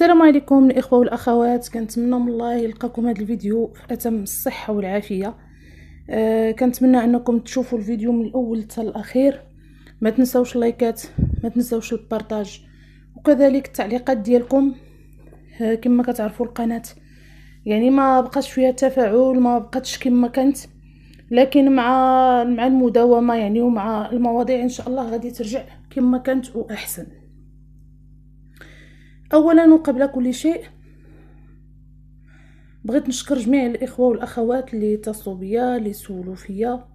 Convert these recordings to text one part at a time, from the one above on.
السلام عليكم الاخوه والاخوات كنتمنى من الله يلقاكم هذا الفيديو في اتم الصحه والعافيه أه كنتمنى انكم تشوفوا الفيديو من الاول حتى الاخير ما تنساوش اللايكات ما تنساوش البارطاج وكذلك التعليقات ديالكم أه كما كتعرفوا القناه يعني ما بقاش فيها تفاعل ما بقاتش كما كانت لكن مع مع المداومه يعني ومع المواضيع ان شاء الله غادي ترجع كما كانت واحسن اولا وقبل كل شيء بغيت نشكر جميع الاخوه والاخوات اللي اتصلوا بيا اللي سولوا فيا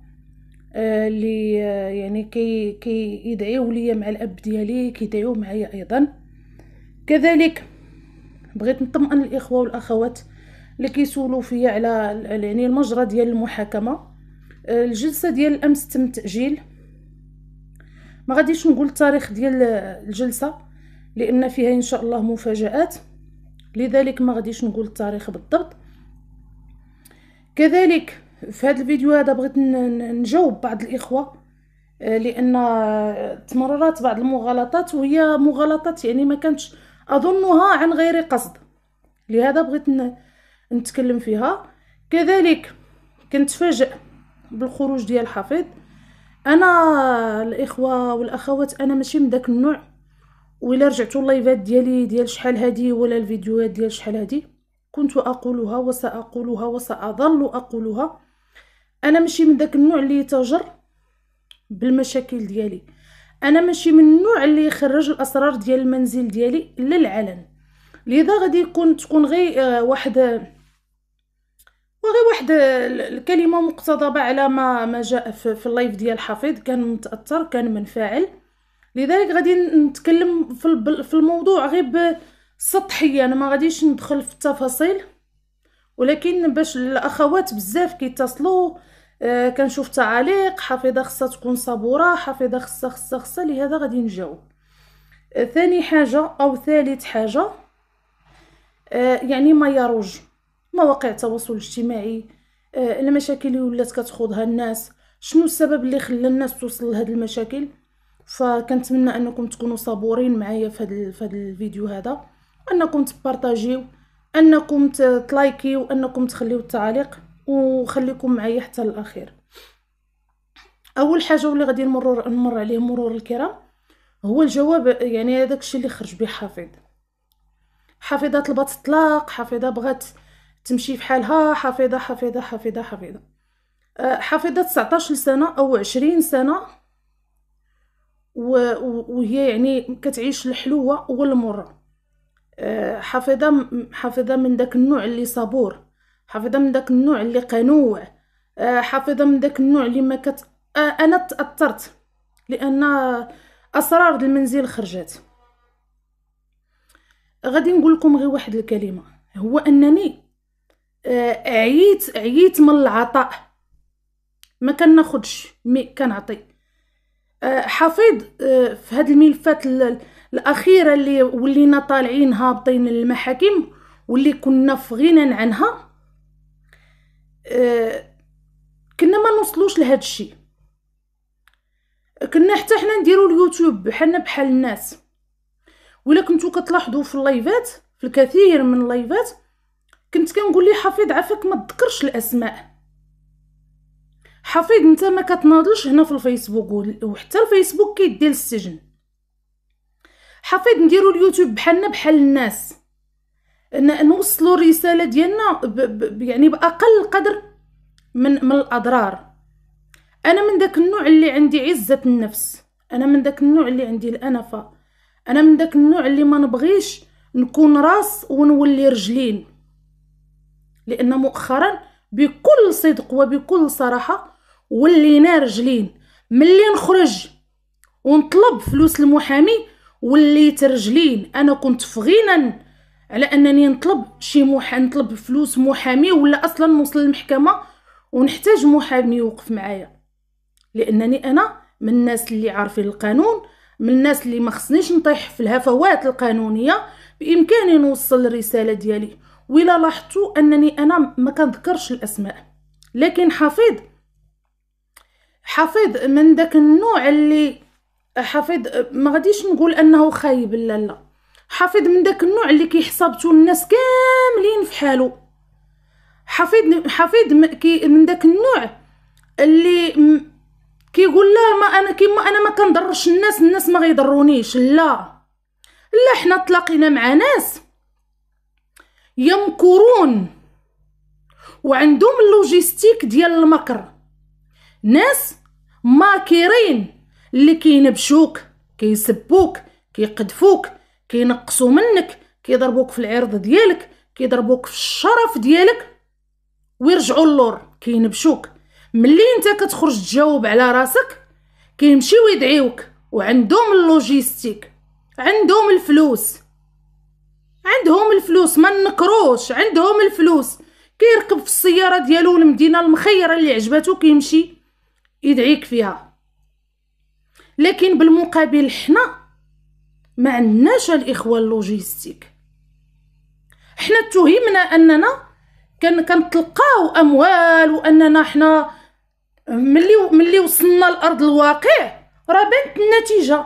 آه، اللي آه، يعني كي كيدعيو ليا مع الاب ديالي كيدعيو معايا ايضا كذلك بغيت نطمئن الاخوه والاخوات اللي كيسولوا فيا على يعني المجرى ديال المحاكمه آه، الجلسه ديال الامس تم تاجيل ما غاديش نقول التاريخ ديال الجلسه لان فيها ان شاء الله مفاجات لذلك ما غاديش نقول التاريخ بالضبط كذلك في هذا الفيديو هذا بغيت نجاوب بعض الاخوه آه، لان تمررات بعض المغالطات وهي مغالطات يعني ما كانتش اظنها عن غير قصد لهذا بغيت نتكلم فيها كذلك فاجئ بالخروج ديال حفيظ انا الاخوه والاخوات انا ماشي من داك النوع وإلا رجعتوا اللايفات ديالي ديال شحال هادي ولا الفيديوهات ديال شحال هادي كنت أقولها وسأقولها وسأظل أقولها أنا ماشي من داك النوع اللي يتجر بالمشاكل ديالي أنا ماشي من النوع اللي يخرج الأسرار ديال المنزل ديالي للعلن لذا غادي يكون تكون غير آه، واحد وغير واحد الكلمه مقتضبه على ما ما جاء في اللايف ديال حفيظ كان متاثر كان منفعل لذلك غادي نتكلم في الموضوع غير بسطحية انا ما غاديش ندخل في التفاصيل ولكن باش الاخوات بزاف كيتصلوا آه كنشوف تعاليق حفيظه خصها تكون صبوره حفيظه خصها خصها خصها لهذا غادي نجاوب آه ثاني حاجه او ثالث حاجه آه يعني ما يروج مواقع التواصل الاجتماعي آه، المشاكل اللي ولات كتخوضها الناس شنو السبب اللي خلى الناس توصل لهاد المشاكل فكنتمنى انكم تكونوا صبورين معايا في هذا في هذا الفيديو هذا انكم تبارطاجيو انكم تلايكيو انكم تخليو التعليق وخليكم معايا حتى الاخير اول حاجه واللي غادي نمرر نمر عليه مرور الكرام هو الجواب يعني هذاك الشيء اللي خرج به حفيظ حفيظه طلبت الطلاق حفيظه بغات تمشي في حالها حفيظه حفيظه حفيظه حفيظه أه، حفيظه 19 سنه او 20 سنه وهي يعني كتعيش الحلوه والمره آه، حافظه حافظه من داك النوع اللي صبور حافظه من داك النوع اللي قنوع آه، حافظه من داك النوع اللي ما كت آه، انا تاثرت لان اسرار المنزل خرجت غادي نقول لكم غير واحد الكلمه هو انني عييت عييت من العطاء ما كناخدش مي كنعطي أه، حفيظ أه، في هاد الملفات الاخيره اللي ولينا طالعين هابطين للمحاكم واللي كنا في غنى عنها أه، كنا ما نوصلوش لهاد الشيء كنا حتى حنا نديرو اليوتيوب بحالنا بحال الناس ولا كنتو كتلاحظوا في اللايفات في الكثير من اللايفات كنت كنقول لي حفيظ عافاك ما تذكرش الاسماء حفيظ انت ما كتناضلش هنا في الفيسبوك وحتى الفيسبوك كيدي للسجن حفيظ نديرو اليوتيوب بحالنا بحال الناس نوصلوا الرساله ديالنا يعني باقل قدر من من الاضرار انا من داك النوع اللي عندي عزه النفس انا من داك النوع اللي عندي الانفه انا من داك النوع اللي ما نبغيش نكون راس ونولي رجلين لان مؤخرا بكل صدق وبكل صراحه ولينا رجلين ملي نخرج ونطلب فلوس المحامي وليت رجلين انا كنت فغينا على انني نطلب شي مح... نطلب فلوس محامي ولا اصلا نوصل للمحكمه ونحتاج محامي يوقف معايا لانني انا من الناس اللي عارفين القانون من الناس اللي ما خصنيش نطيح في الهفوات القانونيه بامكاني نوصل الرساله ديالي ولا لاحظتوا انني انا ما كنذكرش الاسماء لكن حفيظ حفيظ من داك النوع اللي حفيظ ما غاديش نقول انه خايب لا لا حفيظ من داك النوع اللي كيحسبتو الناس كاملين في حالو حفيظ حفيظ من داك النوع اللي كيقول لا ما انا كيما انا ما كنضرش الناس الناس ما غيضرونيش لا لا حنا تلاقينا مع ناس يمكرون وعندهم اللوجيستيك ديال المكر ناس ماكرين اللي كينبشوك كيسبوك كيقدفوك كينقصوا منك كيضربوك في العرض ديالك كيضربوك في الشرف ديالك ويرجعوا اللور كينبشوك ملي انت كتخرج تجاوب على راسك كيمشيو يدعيوك وعندهم اللوجيستيك عندهم الفلوس عندهم الفلوس ما نكروش عندهم الفلوس كيركب في السياره ديالو المدينه المخيره اللي عجباتو كيمشي يدعيك فيها لكن بالمقابل حنا ما عندناش الاخوه اللوجيستيك حنا تهمنا اننا كان كنتلقاو اموال واننا حنا ملي ملي وصلنا لارض الواقع راه بانت النتيجه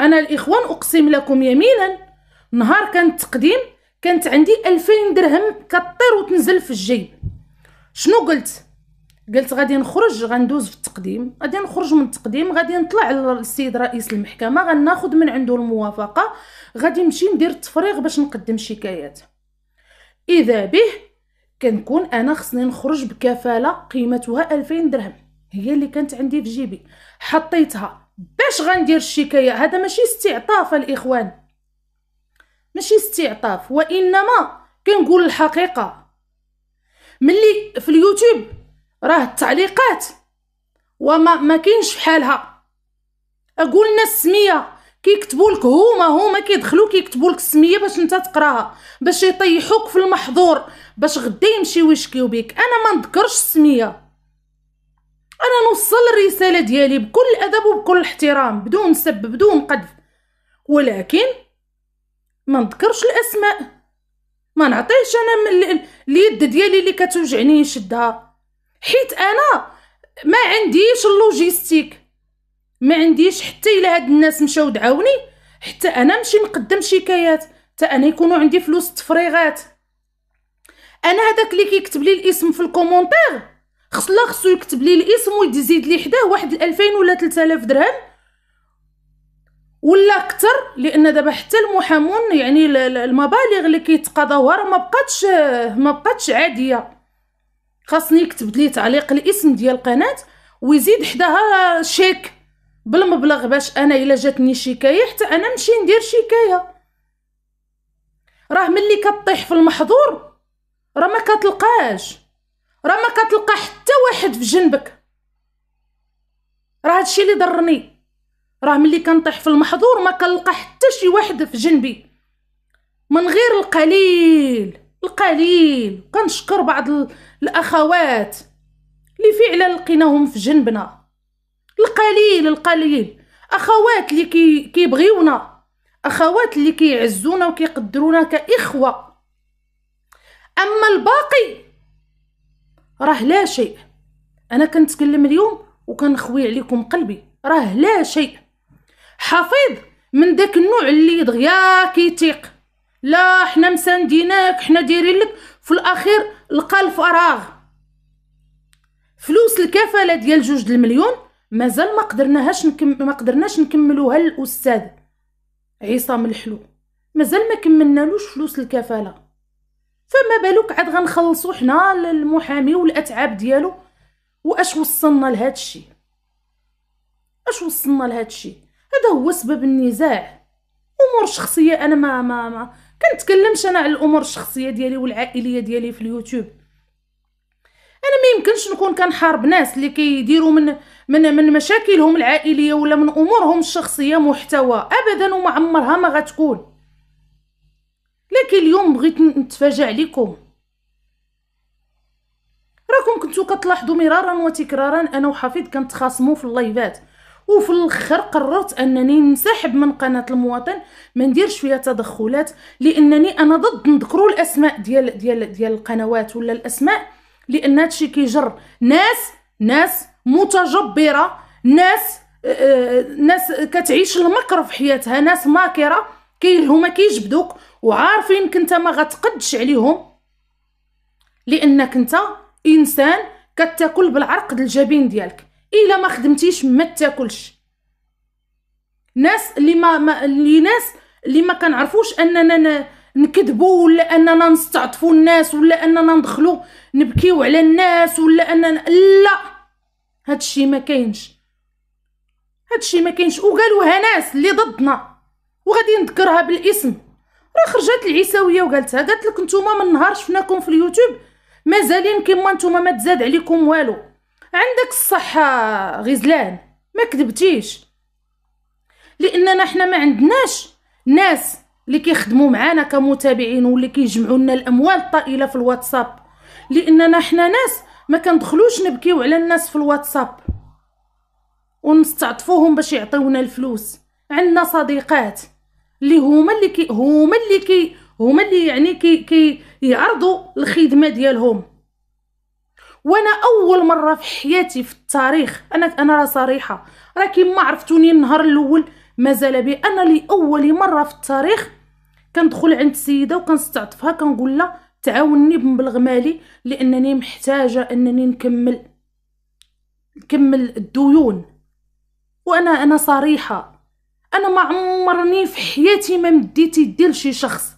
انا الاخوان اقسم لكم يمينا نهار كان التقديم كانت عندي 2000 درهم كطير وتنزل في الجيب شنو قلت قلت غادي نخرج غندوز في التقديم غادي نخرج من التقديم غادي نطلع للسيد رئيس المحكمه غناخد من عنده الموافقه غادي نمشي ندير التفريغ باش نقدم شكايات اذا به كنكون انا خصني نخرج بكفاله قيمتها 2000 درهم هي اللي كانت عندي في جيبي حطيتها باش غندير الشكايه هذا ماشي استعطاف الاخوان ماشي استعطاف وانما كنقول الحقيقه ملي في اليوتيوب راه التعليقات وما ما كاينش بحالها اقول لنا السميه كيكتبوا لك هما هما كيدخلوا كيكتبوا لك السميه باش انت تقراها باش يطيحوك في المحظور باش غدا يمشيو يشكيو بك انا ما نذكرش السميه انا نوصل الرساله ديالي بكل ادب وبكل احترام بدون سب بدون قذف ولكن ما نذكرش الاسماء ما نعطيش انا اليد ديالي اللي كتوجعني نشدها حيت انا ما عنديش اللوجيستيك ما عنديش حتى الا هاد الناس مشاو دعاوني حتى انا نمشي نقدم شكايات حتى انا يكونوا عندي فلوس تفريغات انا هذاك اللي كيكتب لي الاسم في الكومونتير لا خصو يكتب لي الاسم ويزيد لي حداه واحد 2000 ولا 3000 درهم ولا اكثر لان دابا حتى المحامون يعني المبالغ اللي كيتقاضاوها راه ما بقاتش ما بقاتش عاديه خاصني يكتب لي تعليق الاسم ديال القناه ويزيد حداها شيك بالمبلغ باش انا الا جاتني شكايه حتى انا نمشي ندير شكايه راه ملي كطيح في المحظور راه ما كتلقاش راه ما كتلقى حتى واحد في جنبك راه هادشي اللي ضرني راه ملي كنطيح في المحظور ما كنلقى حتى شي واحد في جنبي من غير القليل القليل كنشكر بعض الأخوات اللي فعلا لقيناهم في جنبنا القليل القليل أخوات اللي كي كيبغيونا أخوات اللي كيعزونا وكيقدرونا كإخوة أما الباقي راه لا شيء أنا كنتكلم اليوم وكنخوي عليكم قلبي راه لا شيء حفيظ من داك النوع اللي دغيا كيتيق لا حنا مسانديناك حنا دايرين لك في الاخير لقى الفراغ فلوس الكفاله ديال جوج المليون مازال ما قدرناهاش نكم... ما قدرناش نكملوها للاستاذ عصام الحلو مازال ما كملنالوش فلوس الكفاله فما بالك عاد غنخلصو حنا المحامي والاتعاب ديالو واش وصلنا لهذا الشيء اش وصلنا لهذا الشيء هذا هو سبب النزاع امور شخصيه انا ما ما ما كنتكلمش انا على الامور الشخصيه ديالي والعائليه ديالي في اليوتيوب انا ما يمكنش نكون كنحارب ناس اللي كيديروا من من من مشاكلهم العائليه ولا من امورهم الشخصيه محتوى ابدا وما عمرها ما غتكون لكن اليوم بغيت نتفاجئ عليكم راكم كنتو كتلاحظوا مرارا وتكرارا انا وحفيظ كنتخاصموا في اللايفات وفي الاخر قررت انني نسحب من قناه المواطن ما نديرش فيها تدخلات لانني انا ضد نذكروا الاسماء ديال ديال ديال القنوات ولا الاسماء لان هادشي كيجر ناس ناس متجبره ناس آه،, آه ناس كتعيش المكر في حياتها ناس ماكره كي هما كيجبدوك وعارفين كنت ما غتقدش عليهم لانك انت انسان كتاكل بالعرق ديال الجبين ديالك الا ما خدمتيش ما تاكلش ناس اللي ما, ما اللي ناس اللي ما كنعرفوش اننا نكذبوا ولا اننا نستعطفوا الناس ولا اننا ندخلوا نبكيو على الناس ولا اننا لا هادشي ما كاينش هادشي ما كاينش وقالوها ناس اللي ضدنا وغادي نذكرها بالاسم راه خرجت العيساويه وقالتها قالت لك نتوما من نهار شفناكم في اليوتيوب مازالين كيما نتوما ما تزاد عليكم والو عندك الصحة غزلان ما كذبتيش لاننا حنا ما عندناش ناس اللي كيخدموا معانا كمتابعين واللي كيجمعوا لنا الاموال الطائله في الواتساب لاننا حنا ناس ما كندخلوش نبكيو على الناس في الواتساب ونستعطفوهم باش يعطيونا الفلوس عندنا صديقات اللي هما اللي كي هما اللي كي هما اللي يعني كي يعرضوا الخدمه ديالهم وانا اول مره في حياتي في التاريخ انا انا راه صريحه راه كيما عرفتوني النهار الاول مازال بي انا لاول مره في التاريخ كندخل عند سيده وكنستعطفها كنقول لها تعاوني بمبلغ مالي لانني محتاجه انني نكمل نكمل الديون وانا انا صريحه انا ما عمرني في حياتي ما مديت يدي لشي شخص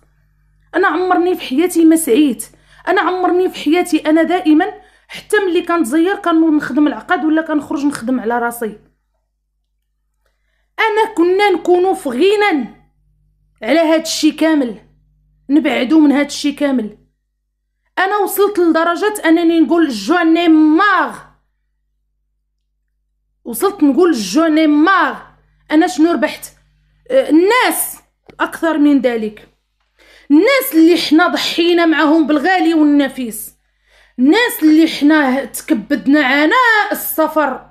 انا عمرني في حياتي ما سعيت انا عمرني في حياتي انا دائما حتى ملي كنتزير كنوض نخدم العقد ولا كنخرج نخدم على راسي انا كنا نكونو في غنى على هذا الشيء كامل نبعدو من هذا الشيء كامل انا وصلت لدرجه انني نقول جوني مار وصلت نقول جوني مار انا شنو ربحت أه، الناس اكثر من ذلك الناس اللي حنا ضحينا معهم بالغالي والنفيس الناس اللي حنا تكبدنا عناء السفر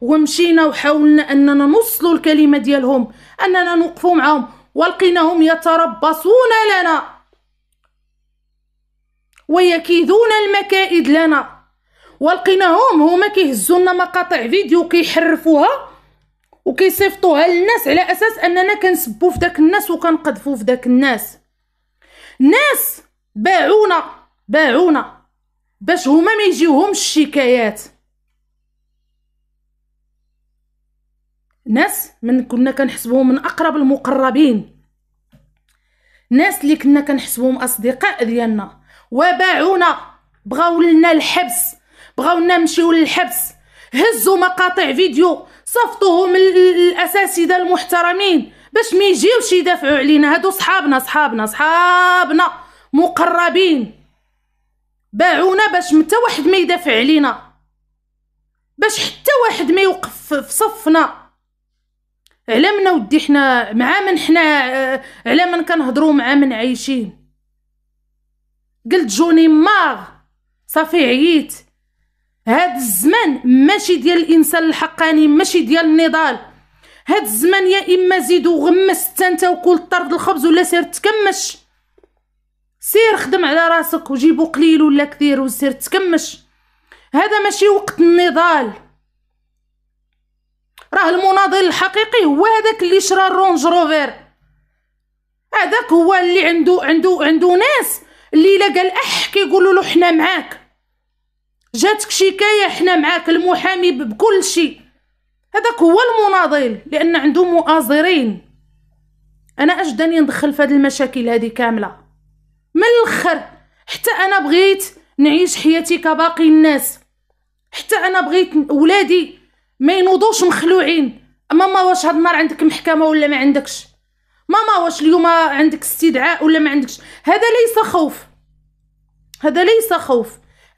ومشينا وحاولنا اننا نوصلوا الكلمه ديالهم اننا نوقفوا معاهم ولقيناهم يتربصون لنا ويكيدون المكائد لنا ولقيناهم هما كيهزوا لنا مقاطع فيديو كيحرفوها وكيصيفطوها للناس على اساس اننا كنسبوا في داك الناس وكنقذفوا في داك الناس ناس باعونا باعونا باش هما ما يجيوهمش الشكايات ناس من كنا كنحسبوهم من اقرب المقربين ناس اللي كنا كنحسبوهم اصدقاء ديالنا وباعونا بغاو لنا الحبس بغاو لنا نمشيو للحبس هزوا مقاطع فيديو صفتوهم الاساتذه المحترمين باش ما يجيوش يدافعوا علينا هادو صحابنا صحابنا صحابنا مقربين باعونا باش متى واحد ما يدافع علينا باش حتى واحد ما يوقف في صفنا على ودي حنا مع من حنا آه، على من كنهضروا مع من عايشين قلت جوني ماغ صافي عييت هاد الزمن ماشي ديال الانسان الحقاني ماشي ديال النضال هاد الزمن يا اما زيد وغمس حتى انت وكل طرد الخبز ولا سير تكمش سير خدم على راسك وجيبو قليل ولا كثير وسير تكمش هذا ماشي وقت النضال راه المناضل الحقيقي هو هذاك اللي شرى الرونج روفير هذاك هو اللي عنده عنده عنده ناس اللي لا قال اح كيقولوا له حنا معاك جاتك شكايه حنا معاك المحامي بكل شيء هذاك هو المناضل لان عنده مؤازرين انا اجدني ندخل في هذه المشاكل هذه كامله من الاخر حتى انا بغيت نعيش حياتي كباقي الناس حتى انا بغيت ولادي ما ينوضوش مخلوعين ماما واش هاد النهار عندك محكمه ولا ما عندكش ماما واش اليوم عندك استدعاء ولا ما عندكش هذا ليس خوف هذا ليس خوف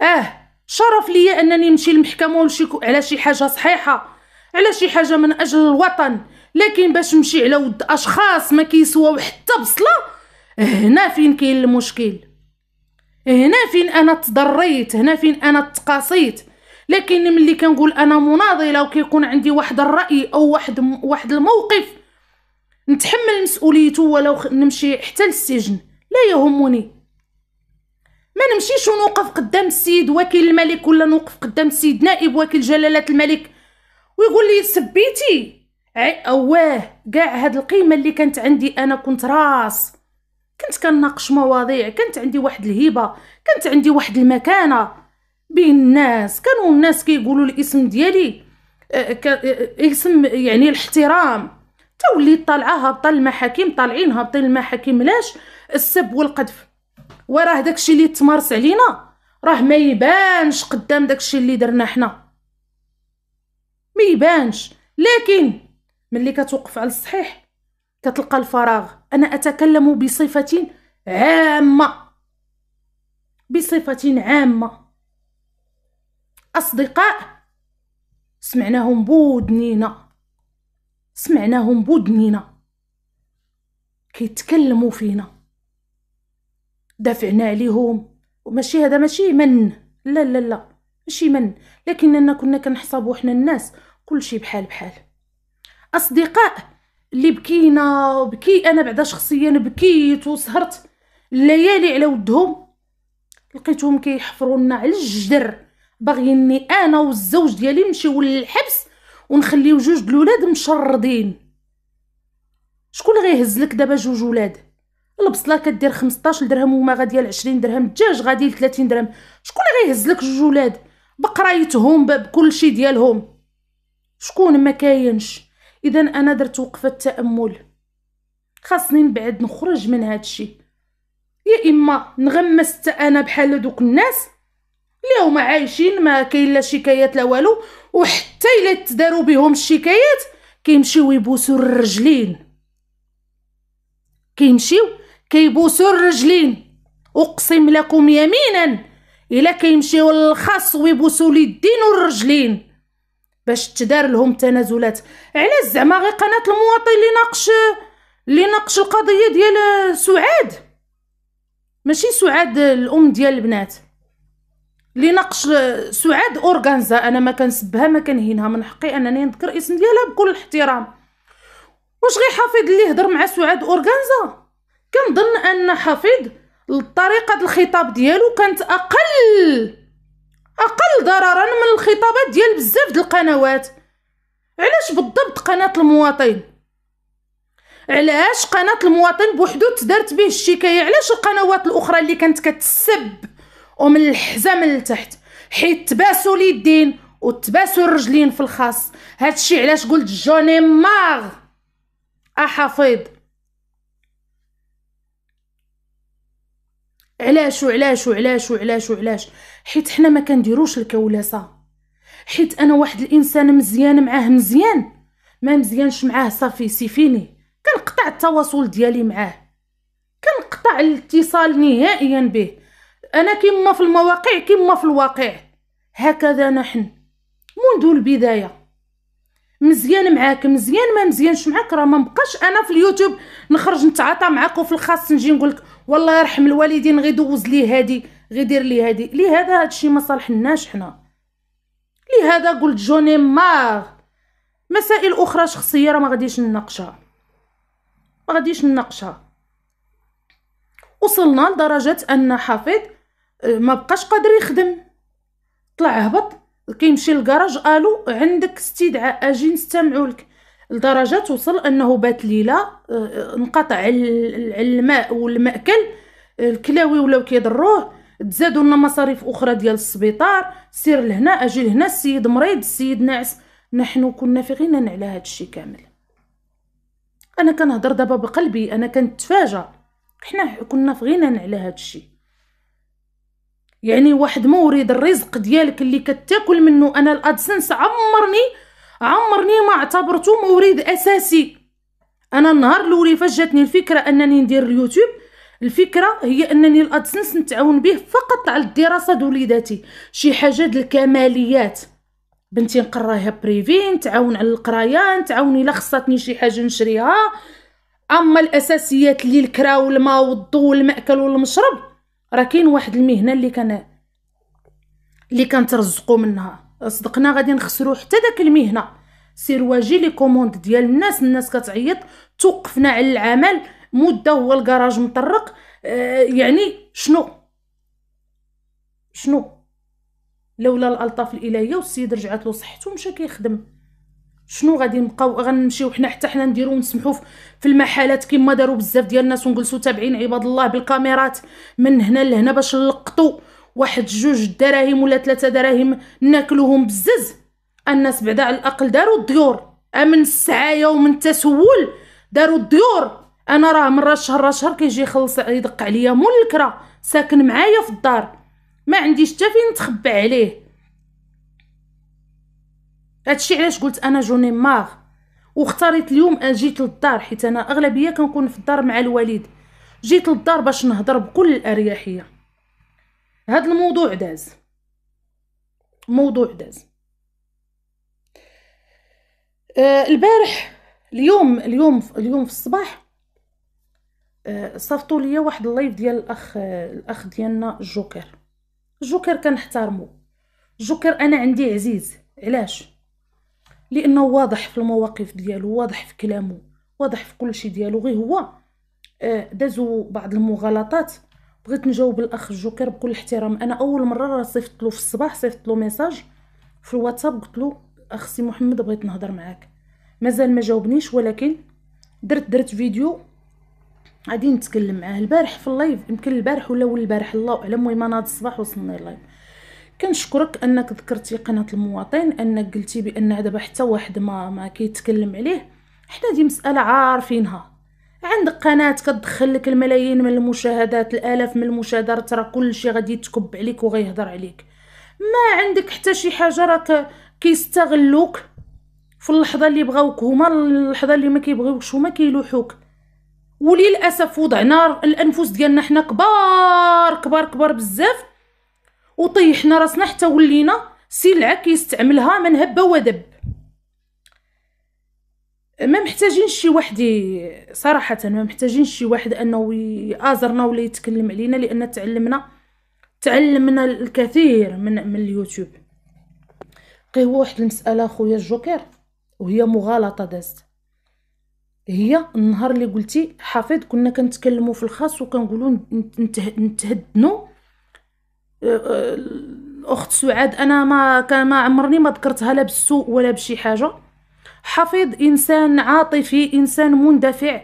اه شرف ليا انني نمشي للمحكمه ونمشي على شي حاجه صحيحه على شي حاجه من اجل الوطن لكن باش نمشي على ود اشخاص ما كيسواو حتى بصله هنا فين كاين المشكل هنا فين انا تضريت هنا فين انا تقاصيت لكن ملي كنقول انا مناضله وكيكون عندي واحد الراي او واحد واحد الموقف نتحمل مسؤوليته ولو نمشي حتى للسجن لا يهمني ما نمشيش ونوقف قدام السيد وكيل الملك ولا نوقف قدام السيد نائب وكيل جلاله الملك ويقول لي سبيتي اواه كاع هاد القيمه اللي كانت عندي انا كنت راس كنت كناقش مواضيع كانت عندي واحد الهبه كانت عندي واحد المكانه بين الناس كانوا الناس كيقولوا الاسم ديالي آه، آه، اسم يعني الاحترام توليت طالعه هابطه المحاكم طالعين هابطين المحاكم لاش السب والقذف وراه داكشي اللي تمارس علينا راه ما يبانش قدام داكشي اللي درنا حنا ما يبانش لكن ملي كتوقف على الصحيح كتلقى الفراغ أنا أتكلم بصفة عامة بصفة عامة أصدقاء سمعناهم بودنينا سمعناهم بودنينا كيتكلموا فينا دافعنا عليهم وماشي هذا ماشي من لا لا لا ماشي من لكننا كنا كنحسبوا حنا الناس كلشي بحال بحال اصدقاء اللي بكينا وبكي انا بعدا شخصيا بكيت وسهرت الليالي على ودهم لقيتهم كيحفروا لنا على الجدر باغيني انا والزوج ديالي نمشيو للحبس ونخليو جوج د مشردين شكون غيهز لك دابا جوج ولاد البصله كدير 15 درهم وماغا ديال 20 درهم الدجاج غادي 30 درهم شكون غيهز لك جوج ولاد بقرايتهم بكل ديالهم شكون ما كاينش اذا انا درت وقفه تامل خاصني من بعد نخرج من هذا الشيء يا اما نغمس حتى انا بحال دوك الناس اللي هما عايشين ما كاين لا شكايات لا والو وحتى الا تداروا بهم الشكايات كيمشيو يبوسوا الرجلين كيمشيو كيبوسوا الرجلين اقسم لكم يمينا الا كيمشيو للخاص ويبوسوا اليدين والرجلين باش تدار لهم تنازلات علاش زعما غير قناه المواطن اللي ناقش اللي ناقش القضيه ديال سعاد ماشي سعاد الام ديال البنات اللي ناقش سعاد اورغانزا انا ما كنسبها ما كنهينها من حقي انني نذكر الاسم ديالها بكل احترام واش غير حفيظ اللي هضر مع سعاد اورغانزا كنظن ان حفيظ الطريقه الخطاب ديالو كانت اقل اقل ضررا من الخطابات ديال بزاف د القنوات علاش بالضبط قناه المواطن علاش قناه المواطن بوحدو تدارت به الشكايه علاش القنوات الاخرى اللي كانت كتسب ومن الحزام لتحت حيت تباسوا اليدين وتباسوا الرجلين في الخاص هادشي علاش قلت جوني ماغ احفيظ علاش وعلاش وعلاش وعلاش وعلاش حيت حنا ما كنديروش الكولاسه حيت انا واحد الانسان مزيان معاه مزيان ما مزيانش معاه صافي سيفيني كنقطع التواصل ديالي معاه كنقطع الاتصال نهائيا به انا كيما في المواقع كيما في الواقع هكذا نحن منذ البدايه مزيان معاك مزيان ما مزيانش معاك راه ما انا في اليوتيوب نخرج نتعاطى معاك وفي الخاص نجي نقول لك والله يرحم الوالدين غير دوز لي هادي غير دير لي هادي لهذا هادشي ما صالحناش حنا لهذا قلت جوني مار مسائل اخرى شخصيه راه ما غاديش نناقشها ما غاديش نناقشها وصلنا لدرجه ان حفيظ آه، ما بقاش قادر يخدم طلع هبط كيمشي للكراج قالوا عندك استدعاء اجي نستمعوا لك لدرجه توصل انه بات ليله آه، آه، انقطع الماء والماكل الكلاوي ولاو كيضروه تزادوا لنا مصاريف اخرى ديال السبيطار سير لهنا اجي لهنا السيد مريض السيد ناعس نحن كنا في غنى على هذا الشيء كامل انا كنهضر دابا بقلبي انا كنتفاجأ حنا كنا في غنى على هذا الشيء يعني واحد مورد الرزق ديالك اللي كتاكل منه انا الادسنس عمرني عمرني ما اعتبرته مورد اساسي انا النهار الاول فاش جاتني الفكره انني ندير اليوتيوب الفكره هي انني الادسنس نتعاون به فقط على الدراسه وليداتي شي حاجه الكماليات بنتي نقراها بريفي نتعاون على القرايه نتعاون الا خصاتني شي حاجه نشريها اما الاساسيات اللي الكرا والماء والضو والماكل والمشرب راه كاين واحد المهنه اللي كان اللي كنترزقوا منها صدقنا غادي نخسرو حتى داك المهنه سير واجي لي كوموند ديال الناس الناس كتعيط توقفنا على العمل مده هو الكراج مطرق آه يعني شنو شنو لولا الالطاف الالهيه والسيد رجعت له صحته ومشى كيخدم شنو غادي نبقاو غنمشيو حنا حتى حنا نديرو نسمحو في المحالات كما داروا بزاف ديال الناس ونجلسو تابعين عباد الله بالكاميرات من هنا لهنا باش نلقطو واحد جوج دراهم ولا ثلاثة دراهم ناكلوهم بزز الناس بعدا على الاقل داروا الديور من السعايه ومن التسول داروا الديور انا راه مره شهر راه شهر كيجي يخلص يدق عليا مول الكرا ساكن معايا في الدار ما عنديش حتى فين نتخبى عليه هادشي علاش قلت انا جوني ماغ واختاريت اليوم اجيت للدار حيت انا اغلبيه كنكون في الدار مع الوالد جيت للدار باش نهضر بكل الاريحيه هذا الموضوع داز موضوع داز آه البارح اليوم اليوم اليوم في الصباح آه ليا واحد اللايف ديال الاخ الاخ ديالنا الجوكر الجوكر كنحترمو الجوكر انا عندي عزيز علاش لانه واضح في المواقف ديالو واضح في كلامه واضح في كل شيء ديالو غير هو آه، دازو بعض المغالطات بغيت نجاوب الاخ جوكر بكل احترام انا اول مره راه صيفطت له في الصباح صيفطت له ميساج في الواتساب قلت له اخ سي محمد بغيت نهضر معاك مازال ما جاوبنيش ولكن درت درت فيديو غادي نتكلم معاه البارح في اللايف يمكن البارح ولا ولا البارح الله اعلم المهم انا هذا الصباح وصلني اللايف كنشكرك انك ذكرتي قناه المواطن انك قلتي بان دابا حتى واحد ما ما كيتكلم عليه حنا دي مساله عارفينها عندك قناه كتدخل لك الملايين من المشاهدات الالاف من المشاهدات راه كلشي غادي يتكب عليك وغيهضر عليك ما عندك حتى شي حاجه راك كيستغلوك في اللحظه اللي بغاوك هما اللحظه اللي ما كيبغيوكش هما كيلوحوك وللاسف وضعنا الانفس ديالنا حنا كبار كبار كبار بزاف وطيحنا راسنا حتى ولينا سلعه كيستعملها من هبه ودب ما محتاجين شي واحد صراحة ما محتاجين شي واحد انه يازرنا ولا يتكلم علينا لان تعلمنا تعلمنا الكثير من من اليوتيوب قهوة واحد المسألة خويا الجوكر وهي مغالطة دازت هي النهار اللي قلتي حفيظ كنا كنتكلموا في الخاص وكنقولوا نتهدنوا أه، أه، الاخت سعاد انا ما كان ما عمرني ما ذكرتها لا بالسوء ولا بشي حاجه حفيظ انسان عاطفي انسان مندفع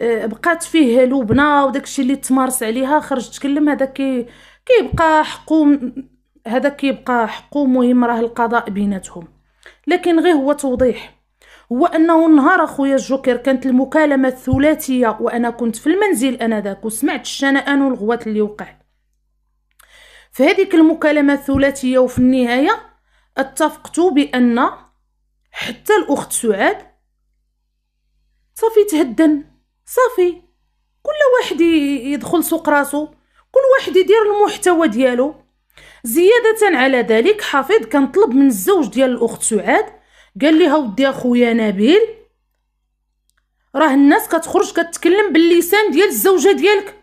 آه، بقات فيه لبنى وداك الشيء اللي تمارس عليها خرج تكلم هذا كي كيبقى حقو هذا كيبقى حقو مهم راه القضاء بيناتهم لكن غير هو توضيح هو انه نهار اخويا الجوكر كانت المكالمه الثلاثيه وانا كنت في المنزل ذاك وسمعت الشنآن والغوات اللي وقع في هذيك المكالمه الثلاثيه وفي النهايه اتفقت بان حتى الأخت سعاد صافي تهدن صافي كل واحد يدخل سوق راسو كل واحد يدير المحتوى ديالو زيادة على ذلك حفيظ كان طلب من الزوج ديال الأخت سعاد قال ليها ودي أخويا نبيل راه الناس كتخرج كتكلم باللسان ديال الزوجة ديالك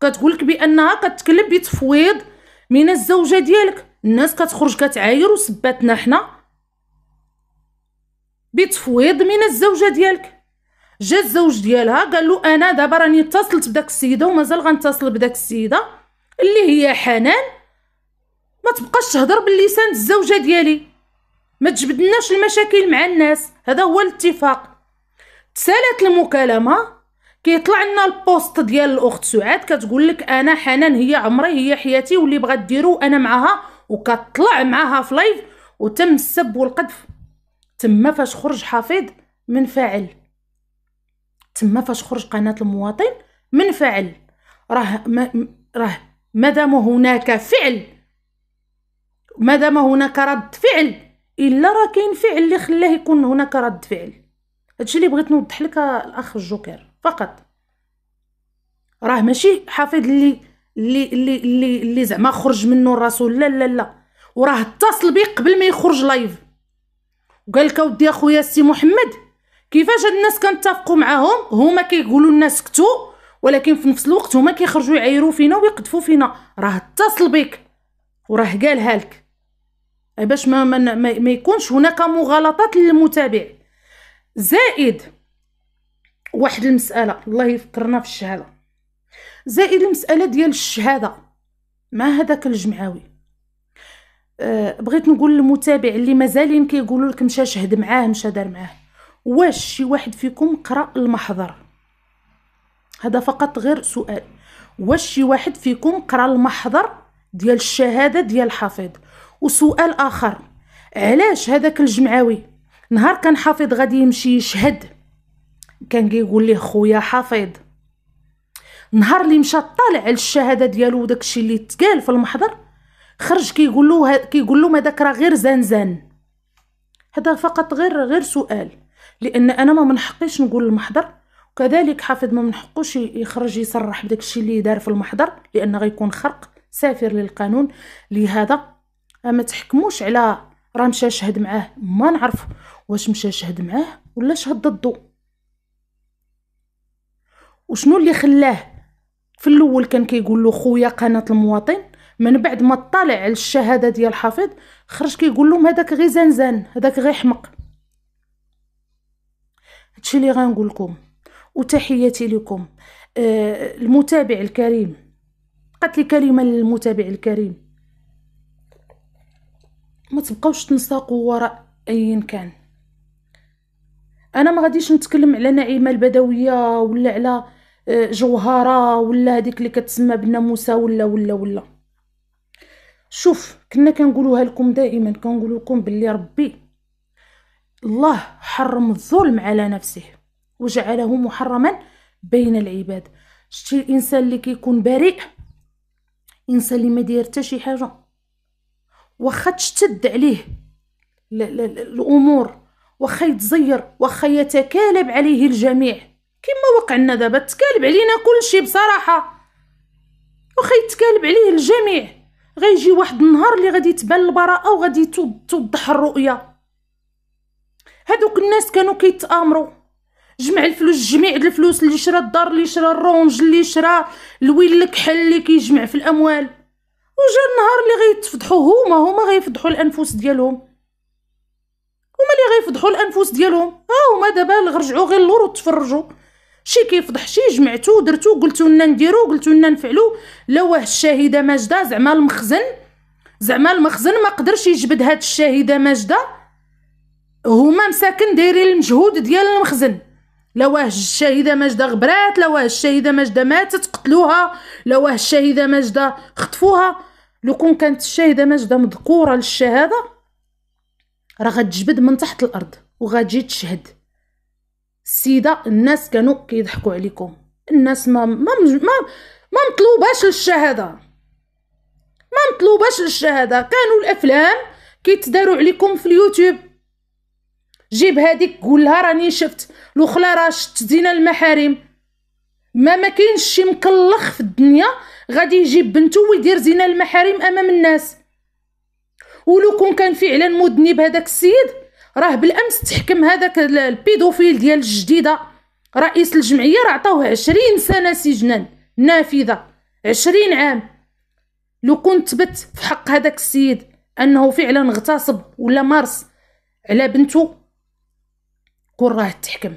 كتقولك بأنها كتكلم بتفويض من الزوجة ديالك الناس كتخرج كتعاير وسباتنا حنا بتفويض من الزوجه ديالك جا الزوج ديالها قال له انا دابا راني اتصلت بداك السيده ومازال غنتصل بداك السيده اللي هي حنان ما تبقاش تهضر باللسان الزوجه ديالي ما تجبدناش المشاكل مع الناس هذا هو الاتفاق تسالت المكالمه كيطلع لنا البوست ديال الاخت سعاد كتقول لك انا حنان هي عمري هي حياتي واللي بغات ديرو انا معاها وكتطلع معاها في لايف وتم السب والقذف تما فاش خرج حفيظ من فاعل تما فاش خرج قناة المواطن من فعل راه ما راه مادام هناك فعل مادام هناك رد فعل الا راه كاين فعل اللي خلاه يكون هناك رد فعل هادشي اللي بغيت نوضح لك الاخ الجوكر فقط راه ماشي حافظ اللي اللي اللي اللي, اللي زعما خرج منه الرسول لا لا لا وراه اتصل بيه قبل ما يخرج لايف وقال لك اودي اخويا السي محمد كيفاش هاد الناس كنتفقوا معاهم هما كيقولوا الناس كتو ولكن في نفس الوقت هما كيخرجوا يعيروا فينا ويقذفوا فينا راه اتصل بك وراه قالها لك باش ما, ما, ما, ما يكونش هناك مغالطات للمتابع زائد واحد المساله الله يفكرنا في الشهاده زائد المساله ديال الشهاده مع هذاك الجمعاوي آه، بغيت نقول للمتابع اللي مازالين كيقولوا لك مشى شهد معاه مشى دار معاه واش شي واحد فيكم قرا المحضر هذا فقط غير سؤال واش شي واحد فيكم قرا المحضر ديال الشهاده ديال الحافظ وسؤال اخر علاش هذاك الجمعاوي نهار كان حفيظ غادي يمشي يشهد كان كيقول ليه خويا حفيظ نهار اللي مشى طالع على الشهاده ديالو وداكشي اللي تقال في المحضر خرج كيقول له كيقول لهم هذاك راه غير زنزان هذا فقط غير غير سؤال لان انا ما من حقيش نقول المحضر وكذلك حافظ ما من حقوش يخرج يصرح بداك الشيء اللي دار في المحضر لان غيكون خرق سافر للقانون لهذا ما تحكموش على راه مشى شهد معاه ما نعرف واش مشى شهد معاه ولا شهد ضده وشنو اللي خلاه في الاول كان كيقول له خويا قناه المواطن من بعد ما طلع على الشهاده ديال الحفيظ خرج كيقول لهم هذاك غير زنزان هذاك غير حمق هادشي اللي غنقول لكم وتحياتي لكم آه المتابع الكريم بقات لي كلمه للمتابع الكريم ما تبقاوش تنساقوا وراء اي كان انا ما غاديش نتكلم على نعيمه البدويه ولا على آه، جوهره ولا هذيك اللي كتسمى بناموسه ولا ولا ولا شوف كنا كنقولوها لكم دائما كنقول لكم باللي ربي الله حرم الظلم على نفسه وجعله محرما بين العباد شتي الانسان اللي كيكون بريء انسان اللي ما داير حتى شي حاجه واخا تشتد عليه لا لا لا الامور واخا يتزير واخا يتكالب عليه الجميع كما وقع لنا دابا تكالب علينا كلشي بصراحه واخا يتكالب عليه الجميع غيجي واحد النهار اللي غادي تبان البراءه وغادي توضح الرؤيه هادوك الناس كانوا كيتامروا جمع الفلوس جميع الفلوس اللي شرا الدار اللي شرا الرونج اللي شرا الويل الكحل اللي كيجمع في الاموال وجا النهار اللي غيتفضحوا هما هما غيفضحوا الانفس ديالهم هما اللي غيفضحوا الانفس ديالهم ها هما دابا رجعوا غير اللور وتفرجوا شي كيفضح شي جمعتو درتو قلتو لنا نديرو قلتو لنا نفعلو لواه الشاهده ماجده زعما المخزن زعما المخزن ما قدرش يجبد هاد الشاهده ماجده هما مساكن دايرين المجهود ديال المخزن لواه الشاهده ماجده غبرات لواه الشاهده ماجده ماتت قتلوها لواه الشاهده ماجده خطفوها لو كون كانت الشاهده ماجده مذكوره للشهاده راه غتجبد من تحت الارض وغتجي تشهد السيده الناس كانوا كيضحكوا عليكم الناس ما ما ما, ما مطلوباش للشهاده ما مطلوباش للشهاده كانوا الافلام كيتداروا عليكم في اليوتيوب جيب هذيك قول لها راني شفت الاخرى راه شفت زينه المحارم ما ما كاينش شي مكلخ في الدنيا غادي يجيب بنته ويدير زينه المحارم امام الناس ولو كون كان فعلا مذنب هذاك السيد راه بالامس تحكم هذاك البيدوفيل ديال الجديده رئيس الجمعيه راه عطاوه 20 سنه سجنا نافذه 20 عام لو كنت تبت في حق هذاك السيد انه فعلا اغتصب ولا مارس على بنته كون راه تحكم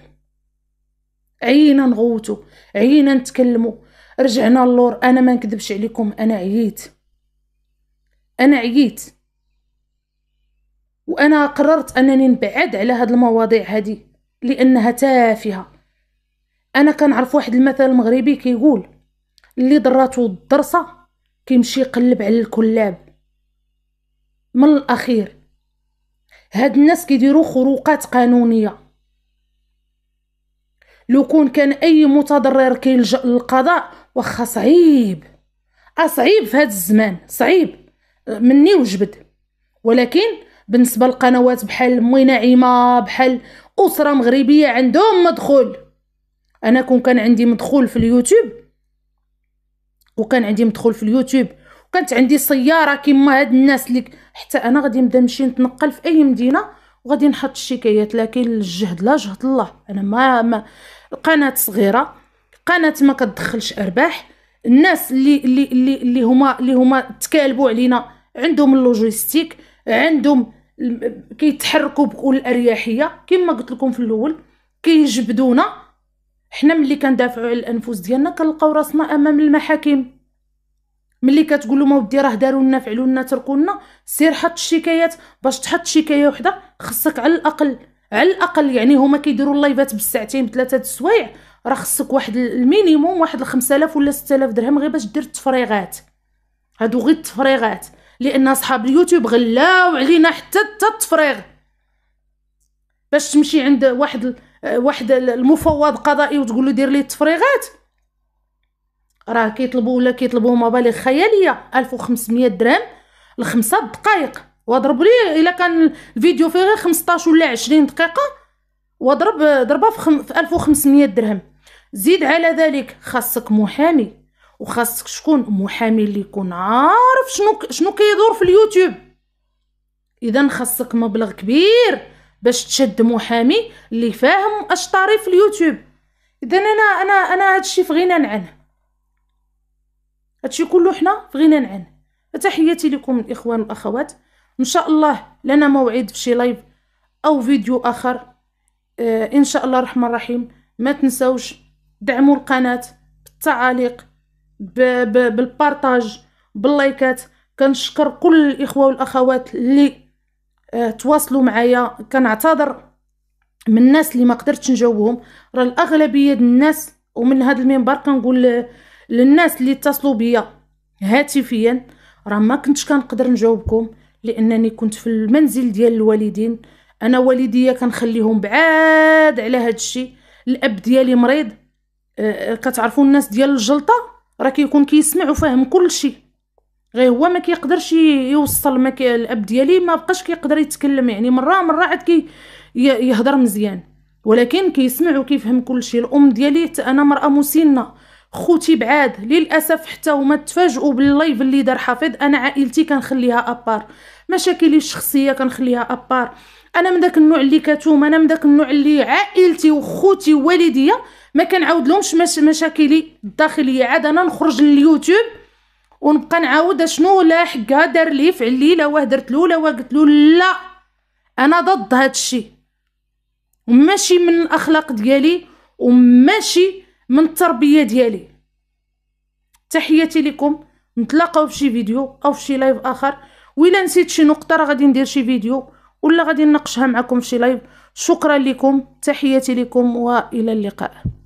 عينا نغوتو عينا نتكلمو رجعنا اللور انا ما نكذبش عليكم انا عييت انا عييت وانا قررت انني نبعد على هاد المواضيع هادي لانها تافهه انا كنعرف واحد المثل مغربي كيقول اللي ضراتو الدرسه كيمشي يقلب على الكلاب من الاخير هاد الناس كيديروا خروقات قانونيه لو كون كان اي متضرر كيلجا للقضاء واخا صعيب اصعيب في هاد الزمان صعيب مني وجبد ولكن بالنسبه للقنوات بحال مي نعيمه بحال اسره مغربيه عندهم مدخول انا كون كان عندي مدخول في اليوتيوب وكان عندي مدخول في اليوتيوب وكانت عندي سياره كما هاد الناس اللي حتى انا غادي نبدا نمشي نتنقل في اي مدينه وغادي نحط الشكايات لكن الجهد لا جهد الله انا ما, ما القناه صغيره قناه ما كتدخلش ارباح الناس اللي اللي, اللي هما اللي هما تكالبوا علينا عندهم اللوجيستيك عندهم كيتحركوا بكل اريحيه كما قلت لكم في الاول كيجبدونا حنا ملي كندافعوا على الانفس ديالنا كنلقاو راسنا امام المحاكم ملي كتقول لهم اودي راه داروا لنا فعلوا لنا تركوا لنا سير حط الشكايات باش تحط شكايه وحده خصك على الاقل على الاقل يعني هما كيديروا اللايفات بالساعتين بثلاثه د السوايع راه خصك واحد المينيموم واحد 5000 ولا 6000 درهم غير باش دير التفريغات هادو غير التفريغات لان اصحاب اليوتيوب غلاو علينا حتى التفريغ باش تمشي عند واحد واحد المفوض قضائي وتقول له دير لي التفريغات راه كيطلبوا ولا كيطلبوا مبالغ خياليه 1500 درهم لخمسة دقائق واضرب لي الا كان الفيديو فيه غير 15 ولا 20 دقيقه واضرب ضربه في 1500 درهم زيد على ذلك خاصك محامي وخاصك شكون محامي اللي يكون عارف شنو شنو كيدور في اليوتيوب اذا خاصك مبلغ كبير باش تشد محامي اللي فاهم اش طاري في اليوتيوب اذا انا انا انا هادشي في غنى عنه هادشي كله حنا في غنى عنه فتحياتي لكم الاخوان والاخوات ان شاء الله لنا موعد في شي لايف او فيديو اخر آه ان شاء الله الرحمن الرحيم ما تنسوش دعموا القناه بالتعاليق بالبارطاج باللايكات كنشكر كل الاخوه والاخوات اللي آه، تواصلوا معايا كنعتذر من الناس اللي ما قدرتش نجاوبهم راه الاغلبيه الناس ومن هذا المنبر كنقول للناس اللي اتصلوا بيا هاتفيا راه ما كنتش كنقدر نجاوبكم لانني كنت في المنزل ديال الوالدين انا والديا كنخليهم بعاد على هذا الشيء الاب ديالي مريض آه، آه، كتعرفوا الناس ديال الجلطه راه كيكون كيسمع وفاهم كلشي غير هو ما كيقدرش يوصل ما كي الاب ديالي ما بقاش كيقدر يتكلم يعني مره مره عاد كي يهضر مزيان ولكن كيسمع وكيفهم كلشي الام ديالي انا مراه مسنه خوتي بعاد للاسف حتى هما تفاجؤوا باللايف اللي دار حفيظ انا عائلتي كنخليها ابار مشاكلي الشخصيه كنخليها ابار انا من داك النوع اللي كتوم انا من داك النوع اللي عائلتي وخوتي ووالديا ما كنعاودلهمش مش مشاكلي الداخليه عاد انا نخرج لليوتيوب ونبقى نعاود شنو لا حكا دار لي فعل لي لا واه درت له لا قلت له لا انا ضد هذا الشيء وماشي من الاخلاق ديالي وماشي من التربيه ديالي تحياتي لكم نتلاقاو في شي فيديو او في شي لايف اخر ولا نسيت شي نقطه راه غادي ندير شي فيديو ولا غادي نناقشها معكم في شي لايف شكرا لكم تحياتي لكم والى اللقاء